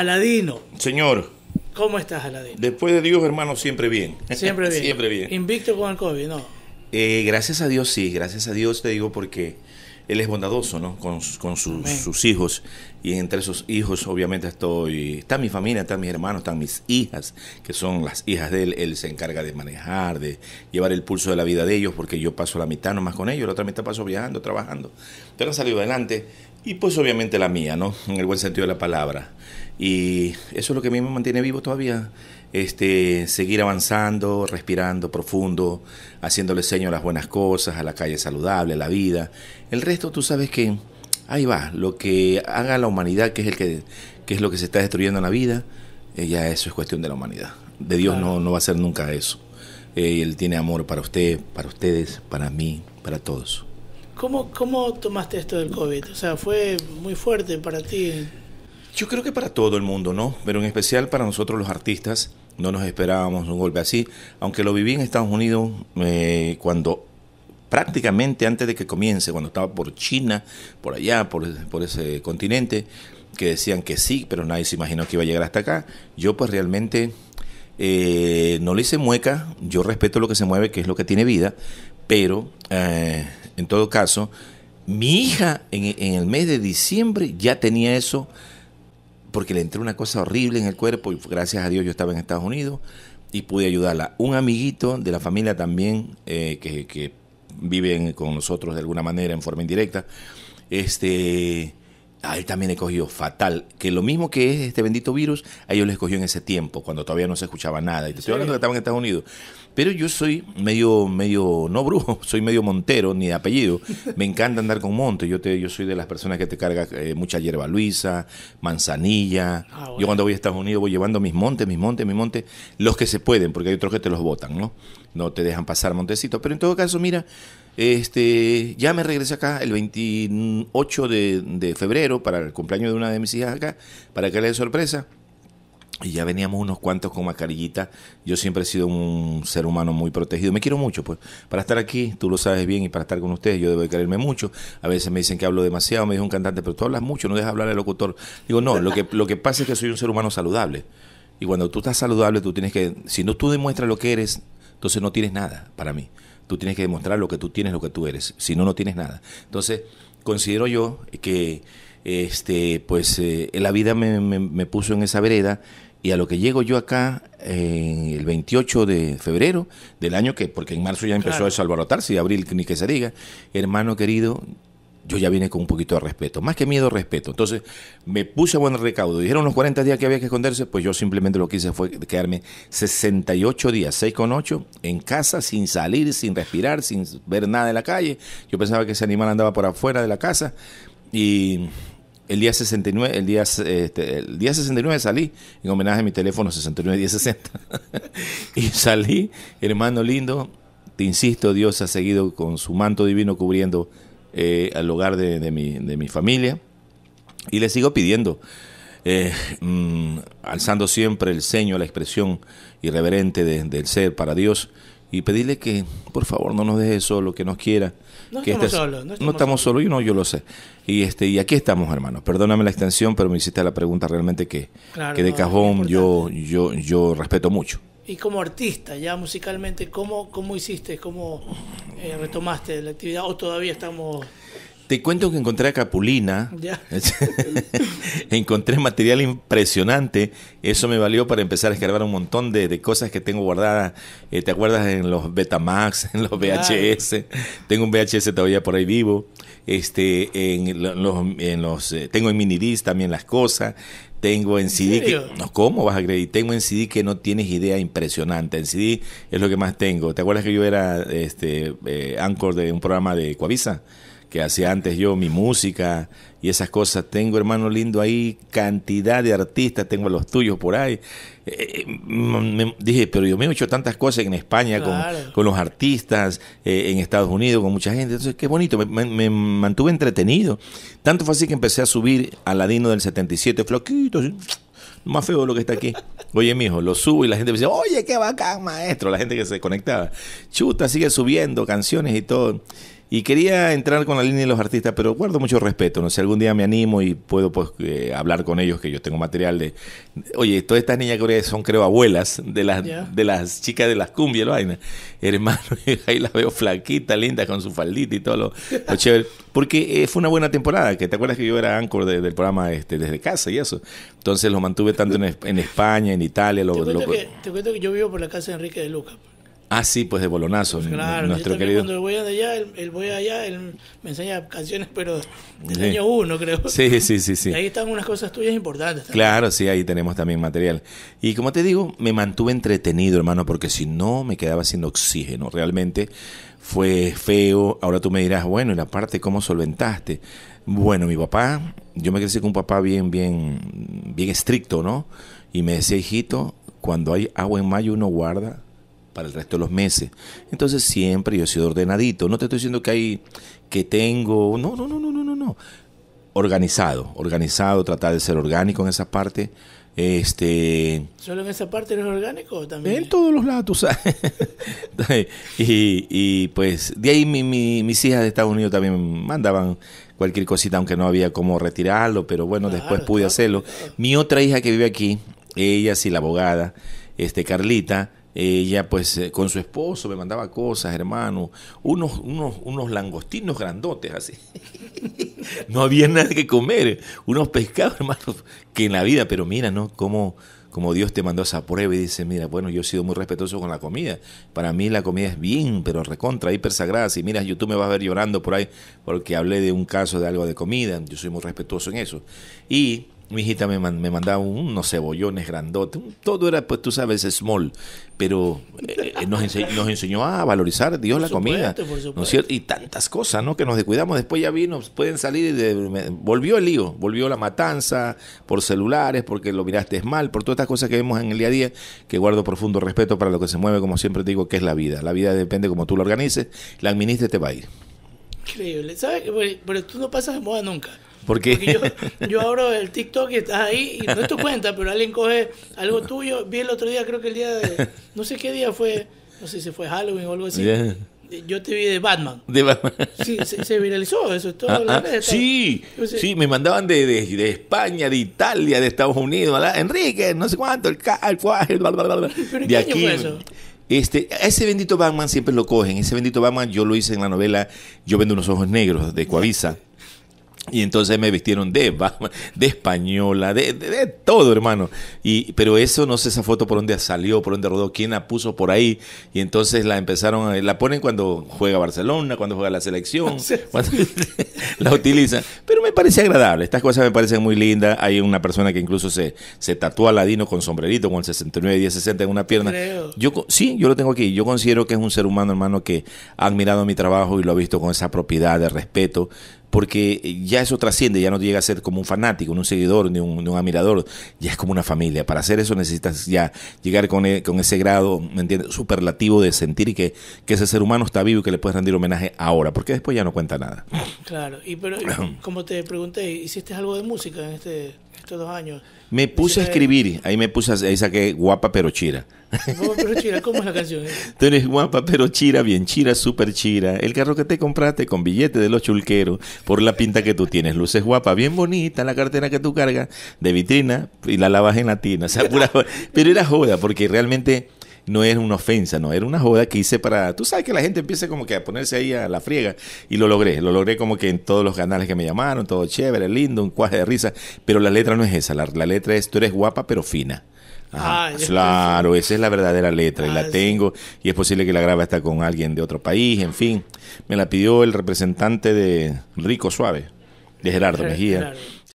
Aladino. Señor. ¿Cómo estás, Aladino? Después de Dios, hermano, siempre bien. Siempre bien. siempre bien. Invicto con el COVID, ¿no? Eh, gracias a Dios, sí. Gracias a Dios te digo porque él es bondadoso, ¿no? Con, sus, hijos. Y entre esos hijos, obviamente, estoy. Está mi familia, están mis hermanos, están mis hijas, que son las hijas de él. Él se encarga de manejar, de llevar el pulso de la vida de ellos, porque yo paso la mitad nomás con ellos, la otra mitad paso viajando, trabajando. Pero han salido adelante. Y pues, obviamente, la mía, ¿no? En el buen sentido de la palabra. Y eso es lo que a mí me mantiene vivo todavía. Este, seguir avanzando, respirando profundo, haciéndole seño a las buenas cosas, a la calle saludable, a la vida. El resto tú sabes que ahí va, lo que haga la humanidad, que es, el que, que es lo que se está destruyendo en la vida, eh, ya eso es cuestión de la humanidad. De Dios no, va a ser nunca eso. Eh, él tiene amor para usted, para ustedes, para mí, para todos. ¿Cómo, ¿Cómo tomaste esto del COVID? O sea, fue muy fuerte para ti. Yo creo que para todo el mundo, ¿no? Pero en especial para nosotros los artistas, no nos esperábamos un golpe así, aunque lo viví en Estados Unidos eh, cuando prácticamente antes de que comience, cuando estaba por China, por allá, por, ese continente, que decían que sí, pero nadie se imaginó que iba a llegar hasta acá. Yo pues realmente eh, no le hice mueca, yo respeto lo que se mueve, que es lo que tiene vida, pero eh, en todo caso, mi hija en, en el mes de diciembre ya tenía eso porque le entró una cosa horrible en el cuerpo y gracias a Dios yo estaba en Estados Unidos y pude ayudarla. Un amiguito de la familia también, eh, que, vive con nosotros de alguna manera en forma indirecta, este a él también he cogido fatal, que lo mismo que es este bendito virus, a ellos les cogió en ese tiempo, cuando todavía no se escuchaba nada. Y te estoy hablando que estaban en Estados Unidos. Pero yo soy medio, medio, no brujo, soy medio montero, ni de apellido. Me encanta andar con monte. Yo, te, yo soy de las personas que te carga eh, mucha hierba luisa, manzanilla. Ah, yo cuando voy a Estados Unidos voy llevando mis montes, mis montes, mis montes, los que se pueden, porque hay otros que te los botan, ¿no? No te dejan pasar montecitos. Pero en todo caso, mira, este, ya me regresé acá el 28 de, febrero para el cumpleaños de una de mis hijas acá, para que le dé sorpresa. Y ya veníamos unos cuantos con mascarillita. Yo siempre he sido un ser humano muy protegido. Me quiero mucho, pues. Para estar aquí, tú lo sabes bien, y para estar con ustedes, yo debo quererme mucho. A veces me dicen que hablo demasiado, me dijo un cantante, pero tú hablas mucho, no dejas hablar al locutor. Digo, no, lo que, lo que pasa es que soy un ser humano saludable. Y cuando tú estás saludable, tú tienes que, si no tú demuestras lo que eres, entonces no tienes nada para mí. Tú tienes que demostrar lo que tú tienes, lo que tú eres. Si no, no tienes nada. Entonces, considero yo que este, pues, eh, la vida me, puso en esa vereda y a lo que llego yo acá en el 28 de febrero del año que, porque en marzo ya empezó a alborotarse y abril ni que se diga, hermano querido, yo ya vine con un poquito de respeto, más que miedo, respeto. Entonces me puse a buen recaudo. Dijeron unos 40 días que había que esconderse, pues yo simplemente lo que hice fue quedarme 68 días, con 6 8, en casa, sin salir, sin respirar, sin ver nada en la calle. Yo pensaba que ese animal andaba por afuera de la casa y el día 69, el día, este, el día 69 salí, en homenaje a mi teléfono 691060. y salí, hermano lindo, te insisto, Dios ha seguido con su manto divino cubriendo eh, al hogar de, mi, de, mi, familia. Y le sigo pidiendo, eh, mm, alzando siempre el ceño, la expresión irreverente del ser para Dios, y pedirle que por favor no nos deje solo, que nos quiera. No que estamos este solos. No estamos, yo no, yo lo sé. Y este y aquí estamos, hermanos. Perdóname la extensión, pero me hiciste la pregunta realmente que, que de cajón yo, yo, yo respeto mucho y como artista, ya musicalmente, ¿cómo, cómo hiciste? ¿Cómo eh, retomaste la actividad? ¿O todavía estamos.? Te cuento que encontré a Capulina. encontré material impresionante. Eso me valió para empezar a escarbar un montón de, cosas que tengo guardadas. Eh, ¿Te acuerdas en los Betamax, en los VHS? Tengo un VHS todavía por ahí vivo. Este, en los, en los eh, tengo en minidisc también las cosas. Tengo en, CD que. No, ¿Cómo vas a creer? Tengo en CD que no tienes idea impresionante. En CD es lo que más tengo. ¿Te acuerdas que yo era este eh, anchor de un programa de Coavisa? que hacía antes yo, mi música y esas cosas. Tengo, hermano lindo, ahí cantidad de artistas, tengo los tuyos por ahí. Eh, eh, dije, pero yo me he hecho tantas cosas en España con, los artistas, eh, en Estados Unidos, con mucha gente. Entonces, qué bonito, me, mantuve entretenido. Tanto fue así que empecé a subir a Ladino del 77, floquito, más feo de lo que está aquí. Oye, mijo, lo subo y la gente me dice, oye, qué bacán, maestro. La gente que se conectaba. Chuta, sigue subiendo canciones y todo. Y quería entrar con la línea de los artistas, pero guardo mucho respeto. No sé, algún día me animo y puedo pues, eh, hablar con ellos, que yo tengo material de... Oye, todas estas niñas que son, creo, abuelas de las, de las chicas de las cumbias, Hermano, ahí las veo flaquitas, lindas, con su faldita y todo lo, Porque eh, fue una buena temporada, que te acuerdas que yo era anchor del programa este, desde casa y eso. Entonces lo mantuve tanto en, España, en Italia. Lo, que, te cuento que yo vivo por la casa de Enrique de Luca. Ah, sí, pues de bolonazo. Pues nuestro querido. Cuando voy allá, voy allá, él me enseña canciones, pero del año uno, creo. Sí, sí, sí, sí. ahí están unas cosas tuyas importantes. Claro, sí, ahí tenemos también material. Y como te digo, me mantuve entretenido, hermano, porque si no me quedaba sin oxígeno. Realmente fue feo. Ahora tú me dirás, bueno, y la parte, ¿cómo solventaste? Bueno, mi papá, yo me crecí con un papá bien, bien, bien estricto, ¿no? Y me decía, hijito, cuando hay agua en mayo uno guarda para el resto de los meses. Entonces siempre yo he sido ordenadito. No te estoy diciendo que hay, que tengo, no, no, no, no, no, no, Organizado, organizado, tratar de ser orgánico en esa parte. Este, ¿Solo en esa parte eres orgánico también? En todos los lados, sabes. y, pues de ahí mis hijas de Estados Unidos también mandaban cualquier cosita, aunque no había cómo retirarlo, pero bueno, después pude hacerlo. Mi otra hija que vive aquí, ella sí, la abogada, este Carlita, ella pues eh, con su esposo me mandaba cosas, hermano, unos, unos, unos langostinos grandotes así. no había nada que comer, unos pescados, hermano, que en la vida, pero mira, ¿no? Cómo, como Dios te mandó esa prueba y dice, mira, bueno, yo he sido muy respetuoso con la comida. Para mí la comida es bien, pero recontra, hiper sagrada. Si miras YouTube me vas a ver llorando por ahí porque hablé de un caso de algo de comida. Yo soy muy respetuoso en eso. Y mi hijita me, me mandaba unos cebollones grandotes. Todo era, pues tú sabes, small. Pero eh, eh, nos, enseñó a valorizar Dios la comida. ¿no cierto? Y tantas cosas, ¿no? Que nos descuidamos. Después ya vino, pueden salir y volvió el lío. Volvió la matanza por celulares, porque lo miraste mal, por todas estas cosas que vemos en el día a día, que guardo profundo respeto para lo que se mueve, como siempre digo, que es la vida. La vida depende como tú la organices, la administres, te va a ir. Increíble. ¿Sabes? Pero tú no pasas de moda nunca. Porque, yo, abro el TikTok y estás ahí y no es tu cuenta, pero alguien coge algo tuyo. Vi el otro día, creo que el día de. No sé qué día fue, no sé si fue Halloween o algo así. Yo te vi de Batman. Sí, se, viralizó eso. Todo ah, ah, sí, sí, me mandaban de, de, España, de Italia, de Estados Unidos. ¿verdad? Enrique, no sé cuánto, el de aquí. Este, ese bendito Batman siempre lo cogen. Ese bendito Batman yo lo hice en la novela Yo vendo unos ojos negros de Coavisa. Y entonces me vistieron de, de española, de, de, todo, hermano. Y, pero eso, no sé esa foto por dónde salió, por dónde rodó, quién la puso por ahí. Y entonces la empezaron, a, la ponen cuando juega Barcelona, cuando juega la selección, la utilizan. Pero me parece agradable, estas cosas me parecen muy lindas. Hay una persona que incluso se, se tatúa a Ladino con sombrerito, con el 69 y 60 en una pierna. Yo Sí, yo lo tengo aquí. Yo considero que es un ser humano, hermano, que ha admirado mi trabajo y lo ha visto con esa propiedad de respeto porque ya eso trasciende, ya no llega a ser como un fanático, ni un seguidor, ni un, admirador, ya es como una familia. Para hacer eso necesitas ya llegar e, con, ese grado, ¿me entiendes? Superlativo de sentir que, que ese ser humano está vivo y que le puedes rendir homenaje ahora, porque después ya no cuenta nada. Claro, y pero como te pregunté, ¿hiciste algo de música en este estos dos años. Me puse a escribir, ahí me puse, ahí saqué guapa pero chira. Guapa pero chira, ¿cómo es la canción? Eh? Tú eres guapa pero chira, bien chira, súper chira. El carro que te compraste con billete de los chulqueros, por la pinta que tú tienes, luces guapa, bien bonita, la cartera que tú cargas de vitrina y la lavas en la tina. O sea, pura Pero era joda, porque realmente no es una ofensa, no, era una joda que hice para, tú sabes que la gente empieza como que a ponerse ahí a la friega y lo logré, lo logré como que en todos los canales que me llamaron, todo chévere, lindo, un cuaje de risa, pero la letra no es esa, la, letra es tú eres guapa pero fina. ah, claro, esa es la verdadera letra y la ah, tengo y es posible que la graba hasta con alguien de otro país, en fin. Me la pidió el representante de Rico Suave, de Gerardo Mejía.